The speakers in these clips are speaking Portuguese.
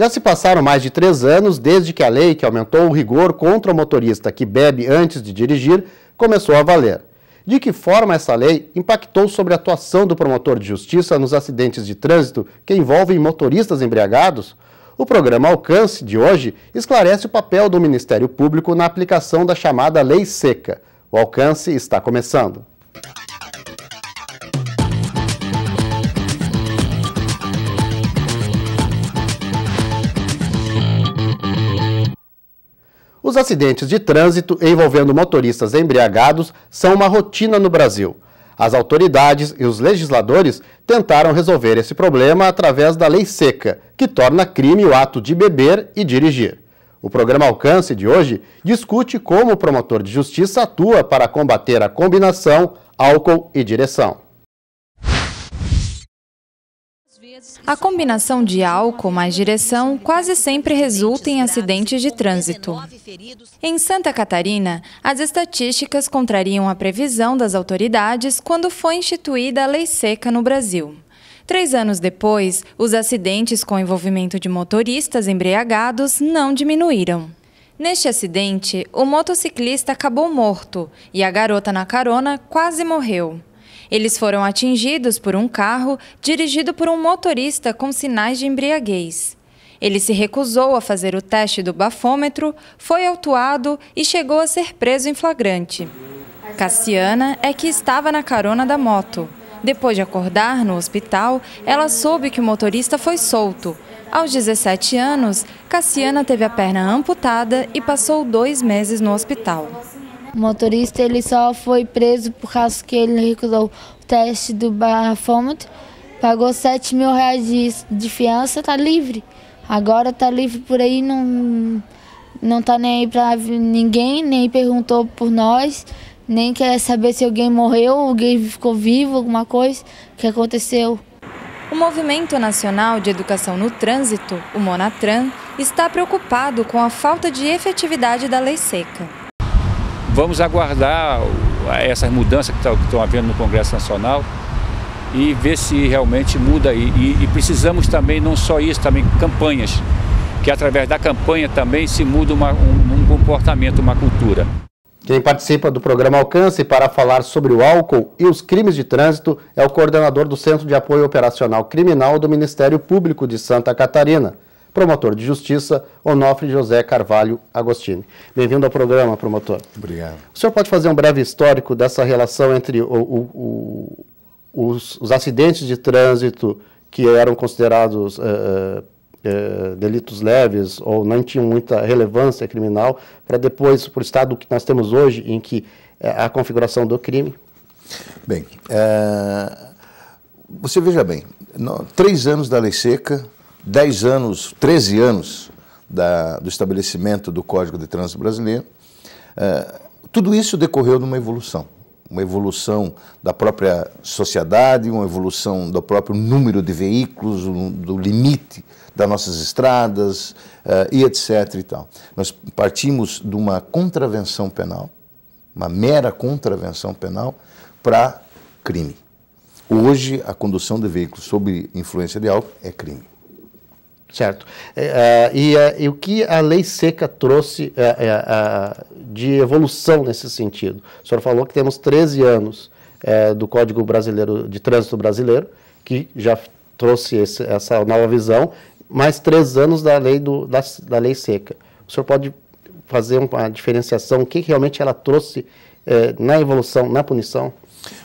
Já se passaram mais de três anos desde que a lei que aumentou o rigor contra o motorista que bebe antes de dirigir começou a valer. De que forma essa lei impactou sobre a atuação do promotor de justiça nos acidentes de trânsito que envolvem motoristas embriagados? O programa Alcance de hoje esclarece o papel do Ministério Público na aplicação da chamada Lei Seca. O alcance está começando. Os acidentes de trânsito envolvendo motoristas embriagados são uma rotina no Brasil. As autoridades e os legisladores tentaram resolver esse problema através da lei seca, que torna crime o ato de beber e dirigir. O programa Alcance de hoje discute como o promotor de justiça atua para combater a combinação álcool e direção. A combinação de álcool mais direção quase sempre resulta em acidentes de trânsito. Em Santa Catarina, as estatísticas contrariam a previsão das autoridades quando foi instituída a lei seca no Brasil. Três anos depois, os acidentes com envolvimento de motoristas embriagados não diminuíram. Neste acidente, o motociclista acabou morto e a garota na carona quase morreu. Eles foram atingidos por um carro dirigido por um motorista com sinais de embriaguez. Ele se recusou a fazer o teste do bafômetro, foi autuado e chegou a ser preso em flagrante. Cassiana é que estava na carona da moto. Depois de acordar no hospital, ela soube que o motorista foi solto. Aos 17 anos, Cassiana teve a perna amputada e passou dois meses no hospital. O motorista ele só foi preso por causa que ele recusou o teste do barrafômetro, pagou 7 mil reais de, de fiança, tá livre. Agora tá livre por aí, não, não tá nem aí pra ninguém, nem perguntou por nós, nem quer saber se alguém morreu, alguém ficou vivo, alguma coisa que aconteceu. O Movimento Nacional de Educação no Trânsito, o Monatran, está preocupado com a falta de efetividade da lei seca vamos aguardar essas mudanças tá, que estão havendo no Congresso Nacional e ver se realmente muda aí. E, e, precisamos também, não só isso, também campanhas, que através da campanha também se muda uma, um, um comportamento, uma cultura. Quem participa do programa Alcance para falar sobre o álcool e os crimes de trânsito é o coordenador do Centro de Apoio Operacional Criminal do Ministério Público de Santa Catarina, promotor de justiça Onofre José Carvalho Agostini. Bem-vindo ao programa, promotor. Obrigado. O senhor pode fazer um breve histórico dessa relação entre o, o, o, os, os, acidentes de trânsito que eram considerados uh, uh, delitos leves ou não tinham muita relevância criminal, para depois para o estado que nós temos hoje, em que a configuração do crime? Bem, uh, você veja bem, no, três anos da lei seca, 10 anos, 13 anos da, do estabelecimento do Código de Trânsito Brasileiro, é, tudo isso decorreu de uma evolução. Uma evolução da própria sociedade, uma evolução do próprio número de veículos, do limite das nossas estradas uh, e etc. E tal. Nós partimos de uma contravenção penal, uma mera contravenção penal, para crime. Hoje, a condução de veículos sob influência de álcool é crime. Certo. É, é, e, é, e o que a lei seca trouxe de evolução nesse sentido? O senhor falou que temos 13 anos do Código Brasileiro de Trânsito Brasileiro, que já trouxe esse, essa nova visão, mais três anos da lei, do, da, da, lei seca. O senhor pode fazer uma diferenciação, o que realmente ela trouxe na evolução, na punição?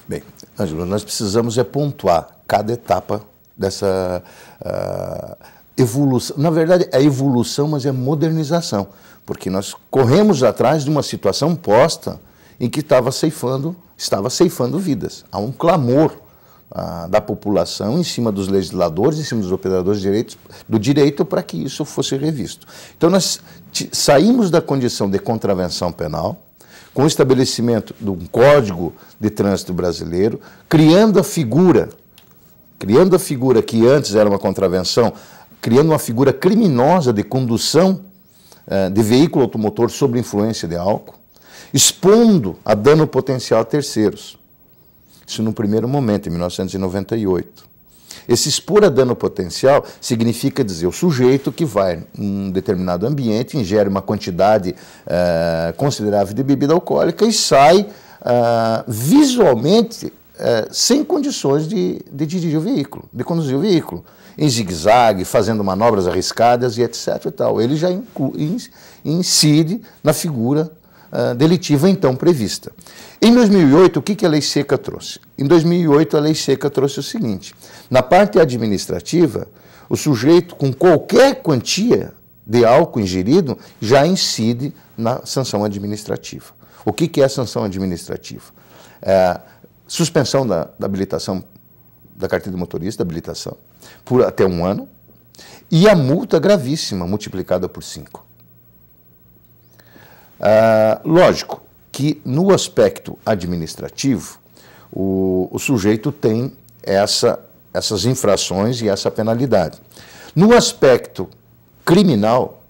Bem, Ângelo, nós precisamos é pontuar cada etapa dessa, uh, evolução. Na verdade, é evolução, mas é modernização, porque nós corremos atrás de uma situação posta em que estava ceifando, estava ceifando vidas. Há um clamor ah, da população em cima dos legisladores, em cima dos operadores de direitos, do direito para que isso fosse revisto. Então, nós saímos da condição de contravenção penal, com o estabelecimento de um código de trânsito brasileiro, criando a figura, criando a figura que antes era uma contravenção criando uma figura criminosa de condução eh, de veículo automotor sob influência de álcool, expondo a dano potencial a terceiros. Isso no primeiro momento, em 1998. Esse expor a dano potencial significa dizer o sujeito que vai em um determinado ambiente, ingere uma quantidade uh, considerável de bebida alcoólica e sai uh, visualmente é, sem condições de, de dirigir o veículo, de conduzir o veículo, em zigue-zague, fazendo manobras arriscadas e etc. E tal. Ele já inclui, incide na figura é, delitiva então prevista. Em 2008, o que, que a lei seca trouxe? Em 2008, a lei seca trouxe o seguinte: na parte administrativa, o sujeito com qualquer quantia de álcool ingerido já incide na sanção administrativa. O que, que é a sanção administrativa? É, suspensão da, da habilitação da carteira de motorista, da habilitação, por até um ano, e a multa gravíssima multiplicada por cinco. Ah, lógico que no aspecto administrativo, o, o sujeito tem essa, essas infrações e essa penalidade. No aspecto criminal,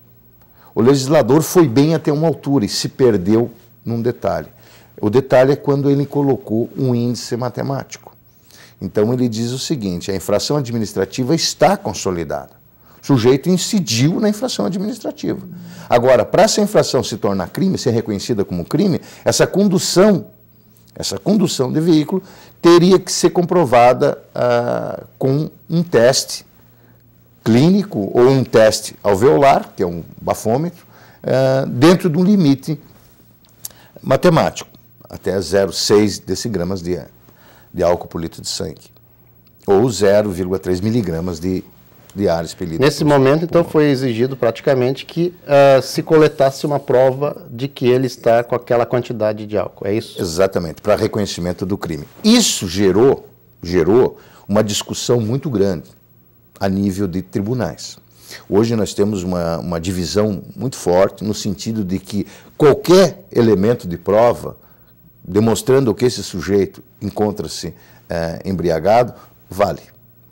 o legislador foi bem até uma altura e se perdeu num detalhe. O detalhe é quando ele colocou um índice matemático. Então ele diz o seguinte: a infração administrativa está consolidada. O sujeito incidiu na infração administrativa. Agora, para essa infração se tornar crime, ser reconhecida como crime, essa condução, essa condução de veículo teria que ser comprovada ah, com um teste clínico ou um teste alveolar, que é um bafômetro, ah, dentro de um limite matemático até 0,6 decigramas de, de álcool por litro de sangue, ou 0,3 miligramas de, de ar expelido. Nesse momento, então, pulmão. foi exigido praticamente que uh, se coletasse uma prova de que ele está com aquela quantidade de álcool, é isso? Exatamente, para reconhecimento do crime. Isso gerou, gerou uma discussão muito grande a nível de tribunais. Hoje nós temos uma, uma divisão muito forte no sentido de que qualquer elemento de prova demonstrando que esse sujeito encontra-se é, embriagado, vale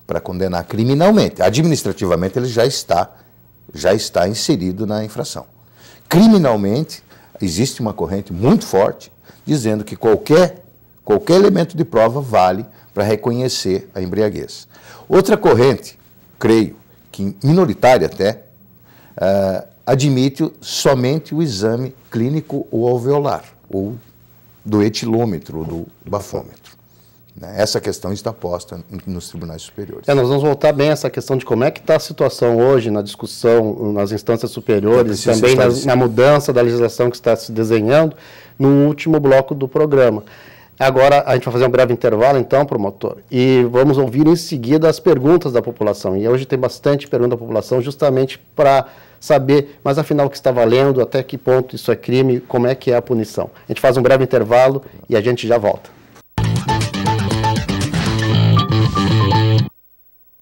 para condenar criminalmente. Administrativamente ele já está já está inserido na infração. Criminalmente existe uma corrente muito forte dizendo que qualquer qualquer elemento de prova vale para reconhecer a embriaguez. Outra corrente, creio que minoritária até, eh, admite somente o exame clínico ou alveolar ou do etilômetro, do bafômetro. Né? Essa questão está posta nos tribunais superiores. É, nós vamos voltar bem a essa questão de como é que está a situação hoje na discussão nas instâncias superiores, também na, na, mudança da legislação que está se desenhando, no último bloco do programa. Agora a gente vai fazer um breve intervalo, então, promotor, e vamos ouvir em seguida as perguntas da população. E hoje tem bastante pergunta da população justamente para saber, mas afinal o que está valendo, até que ponto isso é crime, como é que é a punição. A gente faz um breve intervalo e a gente já volta.